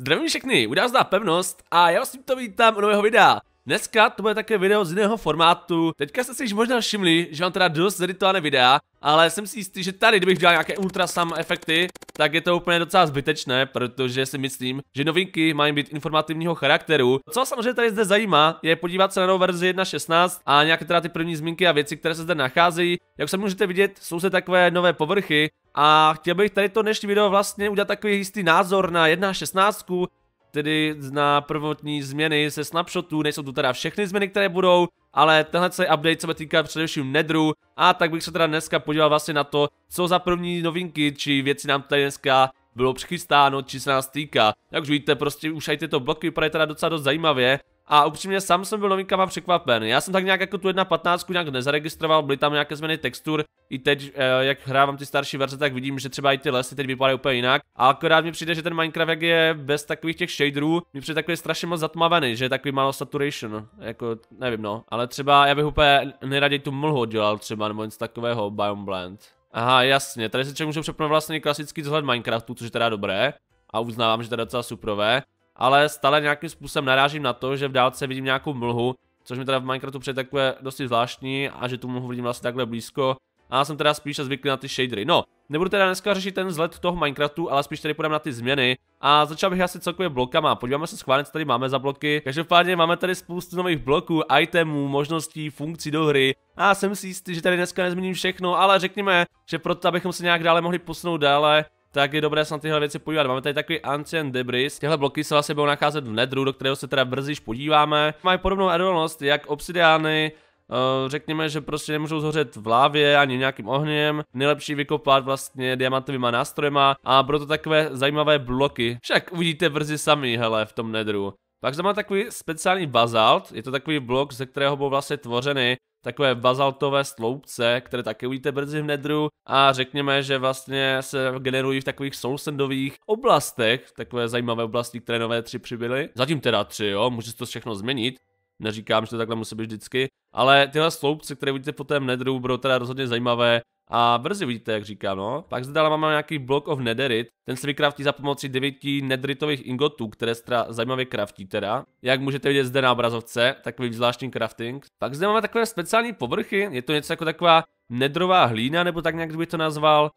Zdravím všechny, u nás dá pevnost a já vás tímto vítám u nového videa. Dneska to bude také video z jiného formátu, teďka jste si již možná všimli, že mám teda dost zeditované videa, ale jsem si jistý, že tady kdybych dělal nějaké ultra sam efekty, tak je to úplně docela zbytečné, protože si myslím, že novinky mají být informativního charakteru. Co samozřejmě tady zde zajímá, je podívat se na novou verzi 1.16 a nějaké teda ty první zmínky a věci, které se zde nacházejí. Jak se můžete vidět, jsou zde takové nové povrchy, a chtěl bych tady to dnešní video vlastně udělat takový jistý názor na 1.16, tedy na prvotní změny se snapshotů, nejsou tu teda všechny změny, které budou, ale tenhle celý update se bude týkat především nedru a tak bych se teda dneska podíval vlastně na to, co za první novinky či věci nám tady dneska bylo přichystáno, či se nás týká. Jak už prostě už aj tyto bloky vypadají teda docela dost zajímavě a upřímně sám jsem byl novinkama překvapen. Já jsem tak nějak jako tu 1.15 nějak nezaregistroval, byly tam nějaké změny textur. I teď, eh, jak hrávám ty starší verze, tak vidím, že třeba i ty lesy teď vypadají úplně jinak. A akorát mi přijde, že ten Minecraft, jak je bez takových těch shaderů, mi přijde takový strašně moc zatmavený, že je takový málo saturation. Jako, nevím no. Ale třeba já bych úplně nejraději tu mlhu dělal třeba, nebo něco takového, Biome Blend. Aha, jasně, tady se člověk může přepnout vlastně klasický vzhled Minecraftu, což je teda dobré a uznávám, že to je docela suprové ale stále nějakým způsobem narážím na to, že v dálce vidím nějakou mlhu, což mi teda v Minecraftu přijde takové dosti zvláštní a že tu mlhu vidím vlastně takhle blízko. A já jsem teda spíše zvyklý na ty shadery. No, nebudu teda dneska řešit ten vzhled toho Minecraftu, ale spíš tady půjdeme na ty změny. A začal bych asi celkově blokama. Podíváme se schválně, co tady máme za bloky. Každopádně máme tady spoustu nových bloků, itemů, možností, funkcí do hry. A jsem si jistý, že tady dneska nezmíním všechno, ale řekněme, že proto, abychom se nějak dále mohli posunout dále, tak je dobré se na tyhle věci podívat. Máme tady takový Ancient Debris. Tyhle bloky se vlastně budou nacházet v nedru, do kterého se teda brzy podíváme. Mají podobnou erolnost jak obsidiány, eh, řekněme, že prostě nemůžou zhořet v lávě ani nějakým ohněm, nejlepší vykopat vlastně diamantovými nástrojema a proto takové zajímavé bloky. Však uvidíte brzy sami, hele, v tom nedru. Pak zde má takový speciální bazalt, je to takový blok, ze kterého byl vlastně tvořeny takové bazaltové sloupce, které také uvidíte brzy v nedru a řekněme, že vlastně se generují v takových sousendových oblastech, takové zajímavé oblasti, které nové tři přibyly. Zatím teda tři, jo, může to všechno změnit, neříkám, že to takhle musí být vždycky, ale tyhle sloupce, které vidíte po tém nedru, budou teda rozhodně zajímavé a brzy vidíte, jak říkám, no. Pak zde dále máme nějaký blok of netherit. Ten se vykraftí za pomocí devíti netheritových ingotů, které se zajímavě kraftí teda. Jak můžete vidět zde na obrazovce, takový zvláštní crafting. Pak zde máme takové speciální povrchy, je to něco jako taková nedrová hlína, nebo tak nějak bych to nazval.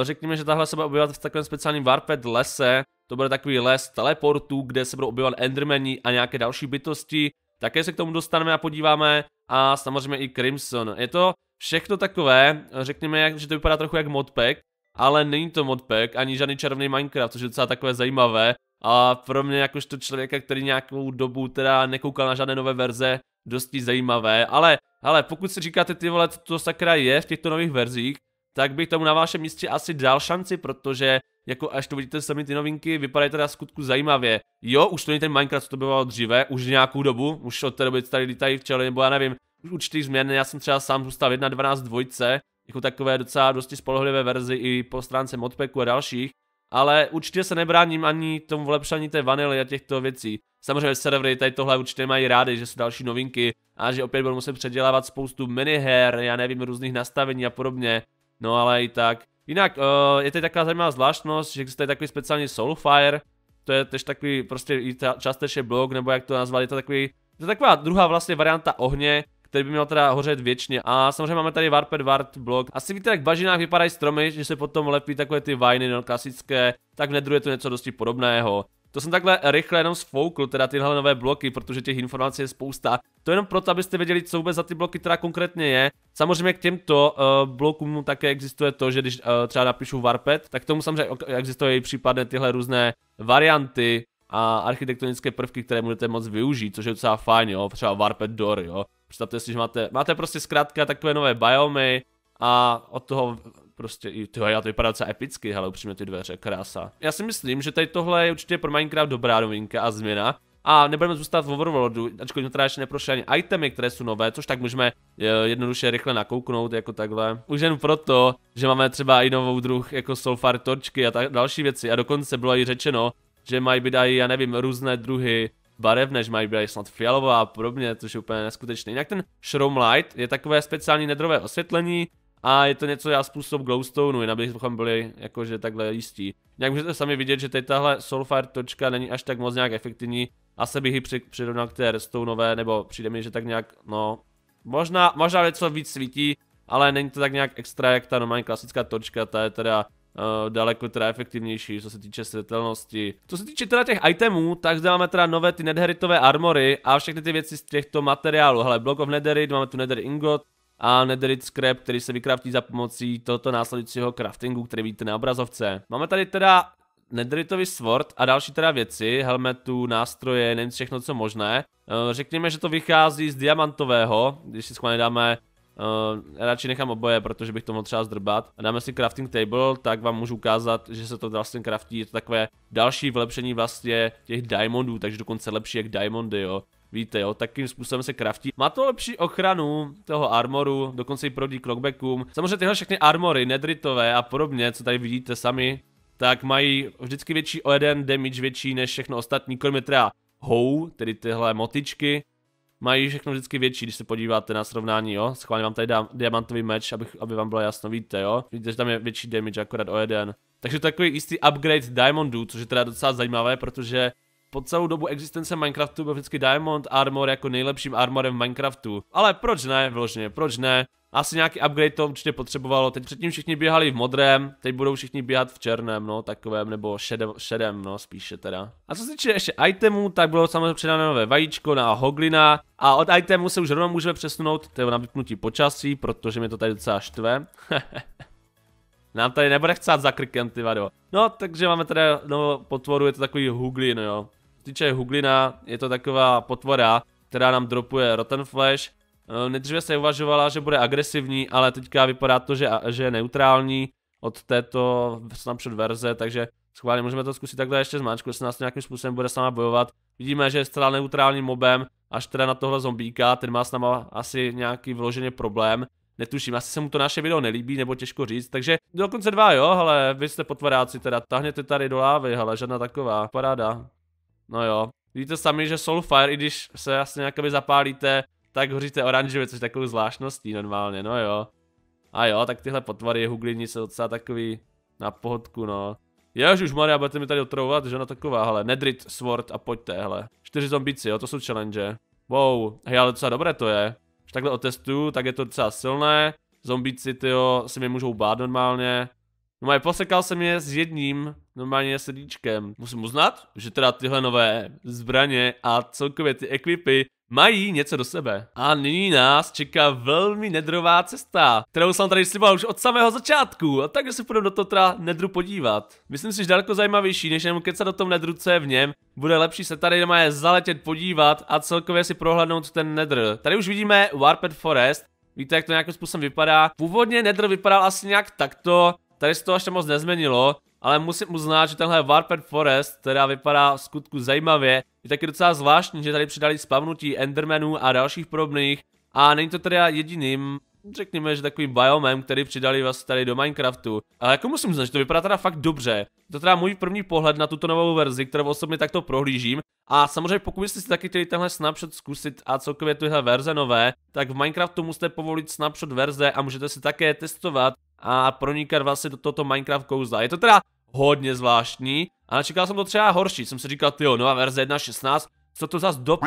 Eh, řekněme, že tahle se bude objevat v takovém speciálním Warped lese. To bude takový les teleportů, kde se budou objevat endermeni a nějaké další bytosti. Také se k tomu dostaneme a podíváme. A samozřejmě i Crimson. Je to Všechno takové, řekněme, jak, že to vypadá trochu jak modpack, ale není to modpack, ani žádný červený Minecraft, což je docela takové zajímavé. A pro mě jakožto člověka, který nějakou dobu teda nekoukal na žádné nové verze, dosti zajímavé, ale ale pokud si říkáte ty vole, to sakra je v těchto nových verzích, tak bych tomu na vašem místě asi dal šanci, protože jako až to vidíte sami ty novinky, vypadají teda skutku zajímavě. Jo, už to není ten Minecraft, co to bylo dříve, už nějakou dobu, už od té doby tady lítají včely, nebo já nevím, určitých změn. Já jsem třeba sám zůstal 1.12 dvojce, jako takové docela dosti spolehlivé verzi i po stránce modpacku a dalších, ale určitě se nebráním ani tomu vlepšení té vanily a těchto věcí. Samozřejmě servery tady tohle určitě mají rádi, že jsou další novinky a že opět budou muset předělávat spoustu miniher, já nevím, různých nastavení a podobně, no ale i tak. Jinak eh, je tady taková zajímavá zvláštnost, že existuje takový speciální Soulfire, to je tež takový prostě i ta, blok, nebo jak to nazvali, je to takový, je to taková druhá vlastně varianta ohně, který by měl teda hořet věčně. A samozřejmě máme tady Warped Wart blok. Asi víte, jak v bažinách vypadají stromy, že se potom lepí takové ty vajny no, klasické, tak v nedru je to něco dosti podobného. To jsem takhle rychle jenom sfoukl, teda tyhle nové bloky, protože těch informací je spousta. To jenom proto, abyste věděli, co vůbec za ty bloky teda konkrétně je. Samozřejmě k těmto uh, blokům také existuje to, že když uh, třeba napíšu Warped, tak tomu samozřejmě existují i případně tyhle různé varianty a architektonické prvky, které můžete moc využít, což je docela fajn, jo, třeba Warped Door, jo. Představte si, že máte, máte prostě zkrátka takové nové biomy a od toho prostě, tyho, já to vypadá docela epicky, ale upřímně ty dveře, krása. Já si myslím, že tady tohle je určitě pro Minecraft dobrá novinka a změna, a nebudeme zůstat v Overworldu, ačkoliv teda ještě neprošli ani itemy, které jsou nové, což tak můžeme eh, jednoduše rychle nakouknout jako takhle. Už jen proto, že máme třeba i novou druh jako solfar torčky a tak další věci a dokonce bylo i řečeno, že mají být i, já nevím, různé druhy barev, než mají být snad fialová a podobně, což je úplně neskutečné. Jinak ten Shroom Light je takové speciální nedrové osvětlení, a je to něco já způsob glowstoneu, jinak bychom byli jakože takhle jistí. Jak můžete sami vidět, že teď tahle Soulfire točka není až tak moc nějak efektivní, asi bych ji při, přirovnal k té redstoneové, nebo přijde mi, že tak nějak, no, možná, možná něco víc svítí, ale není to tak nějak extra jak ta normální klasická točka, ta je teda Uh, daleko teda efektivnější, co se týče světelnosti. Co se týče teda těch itemů, tak zde máme teda nové ty netheritové armory a všechny ty věci z těchto materiálů. Hele, Block of Netherit, máme tu Netherit Ingot, a netherit Scrap, který se vykraftí za pomocí tohoto následujícího craftingu, který vidíte na obrazovce. Máme tady teda netheritový Sword a další teda věci, helmetu, nástroje, nevím všechno co možné. Eh, řekněme, že to vychází z diamantového, když si schválně dáme Uh, radši nechám oboje, protože bych to mohl třeba zdrbat. A dáme si crafting table, tak vám můžu ukázat, že se to vlastně craftí, je to takové další vylepšení vlastně těch diamondů, takže dokonce lepší jak diamondy, jo. Víte jo, takým způsobem se craftí. Má to lepší ochranu toho armoru, dokonce i proti knockbackům. Samozřejmě tyhle všechny armory, nedritové a podobně, co tady vidíte sami, tak mají vždycky větší o jeden damage větší než všechno ostatní, kromě třeba hou, tedy tyhle motičky, mají všechno vždycky větší, když se podíváte na srovnání, jo. Schválně vám tady dám diamantový meč, abych, aby vám bylo jasno, víte, jo. Vidíte, že tam je větší damage akorát o jeden. Takže je takový jistý upgrade Diamondů, což je teda docela zajímavé, protože po celou dobu existence Minecraftu byl vždycky Diamond Armor jako nejlepším armorem v Minecraftu. Ale proč ne, vložně, proč ne? Asi nějaký upgrade to určitě potřebovalo. Teď předtím všichni běhali v modrém, teď budou všichni běhat v černém, no, takovém, nebo šedem, šedem no, spíše teda. A co se týče ještě itemů, tak bylo samozřejmě přidáno nové vajíčko na hoglina. A od itemu se už rovnou můžeme přesunout, to je na vypnutí počasí, protože mi to tady docela štve. Nám tady nebude chcát za krkem, ty vado. No, takže máme tady novou potvoru, je to takový huglin, jo. Týče huglina, je to taková potvora, která nám dropuje Rotten Flash Eh, nejdříve se uvažovala, že bude agresivní, ale teďka vypadá to, že, že je neutrální od této snapshot verze, takže schválně můžeme to zkusit takhle ještě zmáčku, jestli nás to nějakým způsobem bude sama bojovat. Vidíme, že je zcela neutrálním mobem, až teda na tohle zombíka, ten má s náma asi nějaký vloženě problém. Netuším, asi se mu to naše video nelíbí, nebo těžko říct, takže dokonce dva jo, ale vy jste potvaráci teda, tahněte tady do lávy, ale žádná taková, paráda. No jo, vidíte sami, že Soulfire, i když se asi nějak zapálíte, tak hoříte oranžově, což je takovou zvláštností normálně, no jo. A jo, tak tyhle potvary, huglini jsou docela takový na pohodku, no. Jež už Maria, budete mi tady otrovovat, že ona taková, hele, Nedrit, Sword a pojďte, hele. Čtyři zombíci, jo, to jsou challenge. Wow, hej, ale docela dobré to je. Když takhle otestuju, tak je to docela silné. Zombíci, jo, si mi můžou bát normálně. No, a posekal jsem je s jedním, normálně srdíčkem. Musím uznat, že teda tyhle nové zbraně a celkově ty ekvipy mají něco do sebe. A nyní nás čeká velmi nedrová cesta, kterou jsem tady sliboval už od samého začátku, a takže si půjdeme do teda nedru podívat. Myslím si, že daleko zajímavější, než jenom kecat do tom nedru, co je v něm, bude lepší se tady doma je zaletět podívat a celkově si prohlédnout ten nedr. Tady už vidíme Warped Forest, víte jak to nějakým způsobem vypadá. Původně nedr vypadal asi nějak takto, tady se to až moc nezměnilo, ale musím uznat, že tenhle Warped Forest teda vypadá v skutku zajímavě. Je taky docela zvláštní, že tady přidali spavnutí Endermenů a dalších podobných a není to teda jediným, řekněme, že takovým biomem, který přidali vlastně tady do Minecraftu. Ale jako musím uznat, že to vypadá teda fakt dobře. To teda můj první pohled na tuto novou verzi, kterou osobně takto prohlížím. A samozřejmě pokud byste si taky chtěli tenhle snapshot zkusit a celkově tyhle verze nové, tak v Minecraftu musíte povolit snapshot verze a můžete si také testovat a pronikat vlastně do tohoto Minecraft kouzla. Je to teda hodně zvláštní, A načekal jsem to třeba horší, jsem si říkal, jo, nová verze 1.16, co to zas do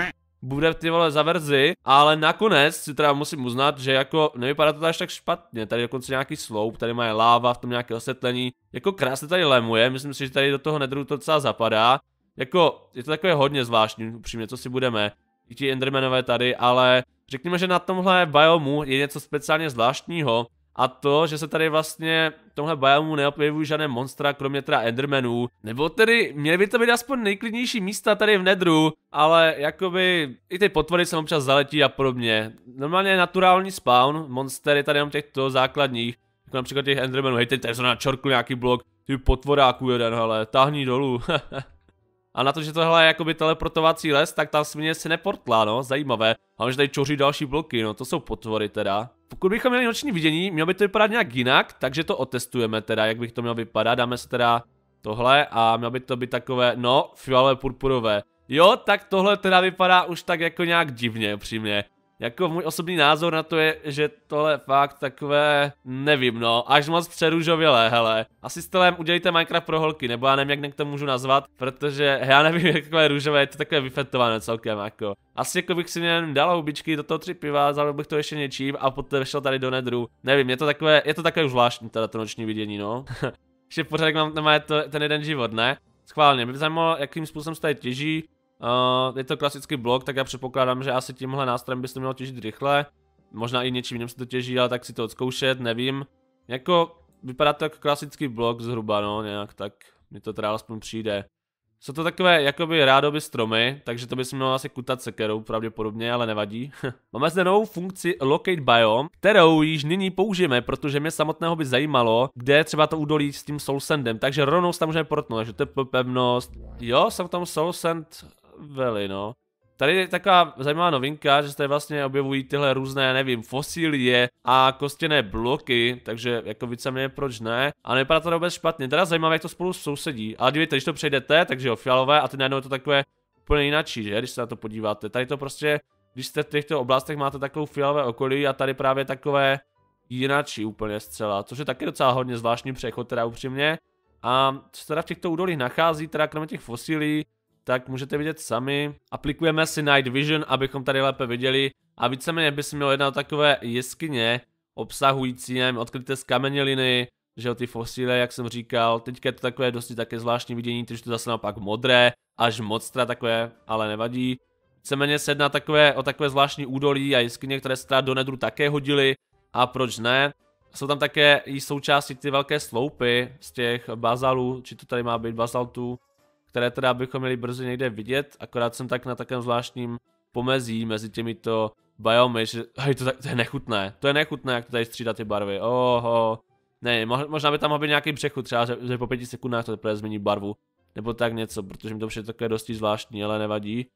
bude ty vole za verzi, ale nakonec si teda musím uznat, že jako nevypadá to až tak špatně, tady dokonce nějaký sloup, tady má láva, v tom nějaké osvětlení, jako krásně tady lemuje, myslím si, že tady do toho nedru to docela zapadá, jako je to takové hodně zvláštní, upřímně, co si budeme, i ti endermanové tady, ale řekněme, že na tomhle biomu je něco speciálně zvláštního, a to, že se tady vlastně v tomhle biomu neobjevují žádné monstra, kromě teda Endermanů. Nebo tedy měly by to být aspoň nejklidnější místa tady v Nedru, ale jakoby i ty potvory se občas zaletí a podobně. Normálně je naturální spawn, monstery tady jenom těchto základních, jako například těch Endermanů, hej, teď tady na čorku nějaký blok, ty potvoráků jeden, hele, tahní dolů. A na to, že tohle je jakoby teleportovací les, tak ta směně se neportla, no, zajímavé. A že tady čoří další bloky, no, to jsou potvory teda. Pokud bychom měli noční vidění, mělo by to vypadat nějak jinak, takže to otestujeme teda, jak bych to mělo vypadat, dáme se teda tohle a mělo by to být takové, no, fialové purpurové. Jo, tak tohle teda vypadá už tak jako nějak divně, upřímně. Jako můj osobní názor na to je, že tohle fakt takové, nevím no, až moc přerůžovělé, hele. Asi s tohle udělejte Minecraft pro holky, nebo já nevím, jak to můžu nazvat, protože já nevím, jak takové růžové, je to takové vyfetované celkem, jako. Asi jako bych si jen dal hubičky do toho tři piva, zabil bych to ještě něčím a poté šel tady do nedru. Nevím, je to takové, je to takové už zvláštní teda to noční vidění, no. ještě pořád mám, má to, ten jeden život, ne? Schválně, mě by zajímalo, jakým způsobem se tady těží, Uh, je to klasický blok, tak já předpokládám, že asi tímhle nástrojem by se mělo těžit rychle. Možná i něčím jiným se to těží, ale tak si to odzkoušet, nevím. Jako, vypadá to jako klasický blok zhruba, no, nějak tak. mi to teda alespoň přijde. Jsou to takové jakoby rádoby stromy, takže to bys mělo asi kutat sekerou pravděpodobně, ale nevadí. Máme zde novou funkci Locate Biome, kterou již nyní použijeme, protože mě samotného by zajímalo, kde je třeba to udolí s tím Soul Sandem, takže rovnou se tam můžeme protnout, takže to je pevnost. Jo, jsem tam Soul Sand veli, no. Tady je taková zajímavá novinka, že se tady vlastně objevují tyhle různé, nevím, fosílie a kostěné bloky, takže jako víceméně proč ne. A nevypadá to vůbec špatně, teda zajímavé, jak to spolu sousedí. Ale dívejte, když to přejdete, takže jo, fialové a ty najednou je to takové úplně jináčí, že, když se na to podíváte. Tady to prostě, když jste v těchto oblastech, máte takovou fialové okolí a tady právě takové jináčí úplně zcela, což je taky docela hodně zvláštní přechod, teda upřímně. A co teda v těchto údolích nachází, teda kromě těch fosílí, tak můžete vidět sami. Aplikujeme si Night Vision, abychom tady lépe viděli a víceméně by se mělo jedna o takové jeskyně, obsahující, nevím, odkryté skameněliny, že jo, ty fosíle, jak jsem říkal, teďka je to takové dosti také zvláštní vidění, když to zase naopak modré, až moc teda takové, ale nevadí. Víceméně se jedná takové, o takové zvláštní údolí a jeskyně, které se do nedru také hodily, a proč ne. Jsou tam také i součástí ty velké sloupy z těch bazalů, či to tady má být bazaltů, které teda bychom měli brzy někde vidět, akorát jsem tak na takém zvláštním pomezí mezi těmito biomy, že hej, to, tak, to je nechutné, to je nechutné, jak to tady střídat ty barvy, oho. Ne, možná by tam mohl být nějaký přechod, třeba že, že po pěti sekundách to teprve změní barvu, nebo tak něco, protože mi to přijde takové dosti zvláštní, ale nevadí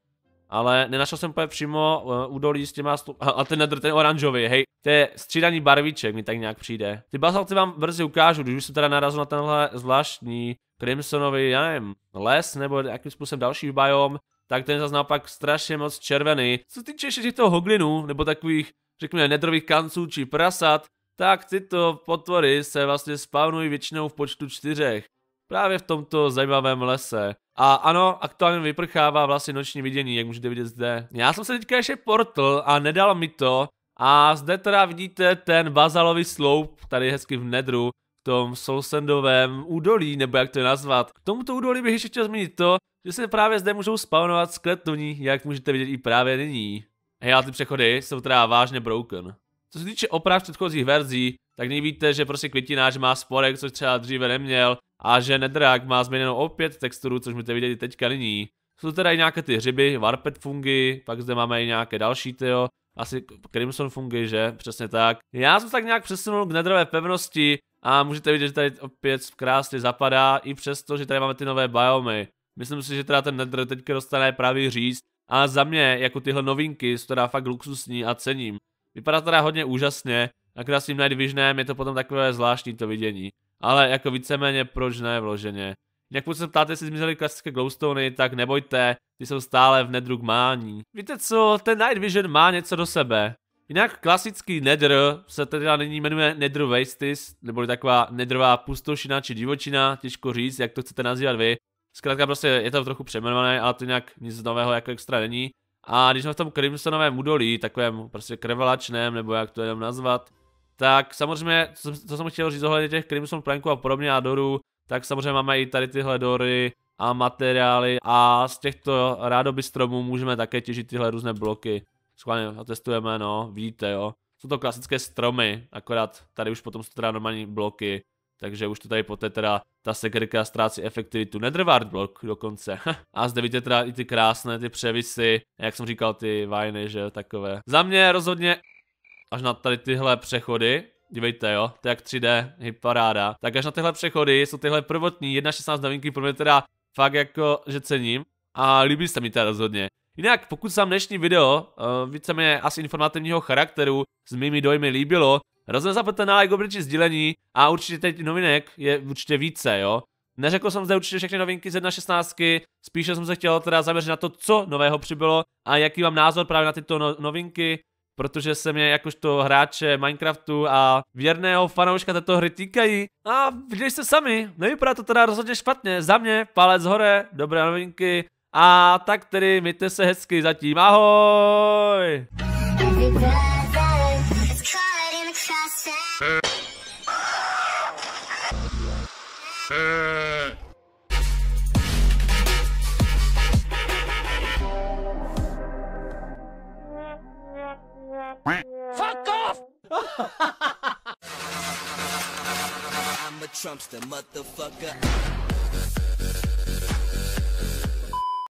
ale nenašel jsem úplně přímo uh, údolí s těma, stu... a ten nedr, ten oranžový, hej, to je střídaný barviček mi tak nějak přijde. Ty bazalty vám brzy ukážu, když už jsem teda narazil na tenhle zvláštní Crimsonový, já nevím, les nebo jakým způsobem další biom, tak ten zase naopak strašně moc červený. Co týče ještě těchto hoglinů, nebo takových, řekněme, nedrových kanců či prasat, tak tyto potvory se vlastně spavnují většinou v počtu čtyřech právě v tomto zajímavém lese. A ano, aktuálně vyprchává vlastně noční vidění, jak můžete vidět zde. Já jsem se teďka ještě portl a nedal mi to. A zde teda vidíte ten bazalový sloup, tady hezky v nedru, v tom Solsendovém údolí, nebo jak to je nazvat. K tomuto údolí bych ještě chtěl zmínit to, že se právě zde můžou spawnovat skeletoní, jak můžete vidět i právě nyní. Hej, ale ty přechody jsou teda vážně broken. Co se týče oprav předchozích verzí, tak nyní víte, že prostě květináč má sporek, což třeba dříve neměl, a že nedrák má změněnou opět texturu, což můžete vidět i teďka nyní. Jsou teda i nějaké ty hřiby, varpet fungy, pak zde máme i nějaké další, jo, asi Crimson fungy, že? Přesně tak. Já jsem tak nějak přesunul k nedrové pevnosti a můžete vidět, že tady opět krásně zapadá, i přesto, že tady máme ty nové biomy. Myslím si, že teda ten nedr teďka dostane pravý říct, a za mě, jako tyhle novinky, jsou teda fakt luxusní a cením. Vypadá teda hodně úžasně, akorát s tím Night Visionem je to potom takové zvláštní to vidění. Ale jako víceméně proč ne vloženě. Jak pokud se ptáte, jestli zmizely klasické glowstony, tak nebojte, ty jsou stále v nedru mání. Víte co, ten Night Vision má něco do sebe. Jinak klasický nedr se teda nyní jmenuje Nether Wastes, neboli taková nedrová pustošina či divočina, těžko říct, jak to chcete nazývat vy. Zkrátka prostě je to trochu přejmenované, ale to nějak nic nového jako extra není. A když jsme v tom Crimsonovém údolí, takovém prostě krevelačném, nebo jak to jenom nazvat, tak samozřejmě, co, co jsem chtěl říct ohledně těch Crimson Planků a podobně a dorů, tak samozřejmě máme i tady tyhle dory a materiály a z těchto rádoby stromů můžeme také těžit tyhle různé bloky. Schválně testujeme, no, vidíte, jo. Jsou to klasické stromy, akorát tady už potom jsou teda normální bloky. Takže už to tady poté teda ta sekerka ztrácí efektivitu. Nedrvard blok dokonce. a zde vidíte teda i ty krásné ty převisy, jak jsem říkal, ty vajny, že takové. Za mě rozhodně až na tady tyhle přechody, dívejte jo, to je jak 3D, hyparáda, tak až na tyhle přechody jsou tyhle prvotní 1.16 novinky pro mě teda fakt jako, že cením a líbí se mi teda rozhodně. Jinak, pokud se vám dnešní video, uh, víceméně asi informativního charakteru, s mými dojmy líbilo, rozhodně zapojte na like, obličí sdílení a určitě teď novinek je určitě více, jo. Neřekl jsem zde určitě všechny novinky z 1.16, spíše jsem se chtěl teda zaměřit na to, co nového přibylo a jaký mám názor právě na tyto no novinky, protože se mě jakožto hráče Minecraftu a věrného fanouška této hry týkají. A viděli jste sami, nevypadá to teda rozhodně špatně, za mě palec hore, dobré novinky, a tak tedy mějte se hezky zatím. Ahoj! Fuck off! I'm a Trumpster motherfucker.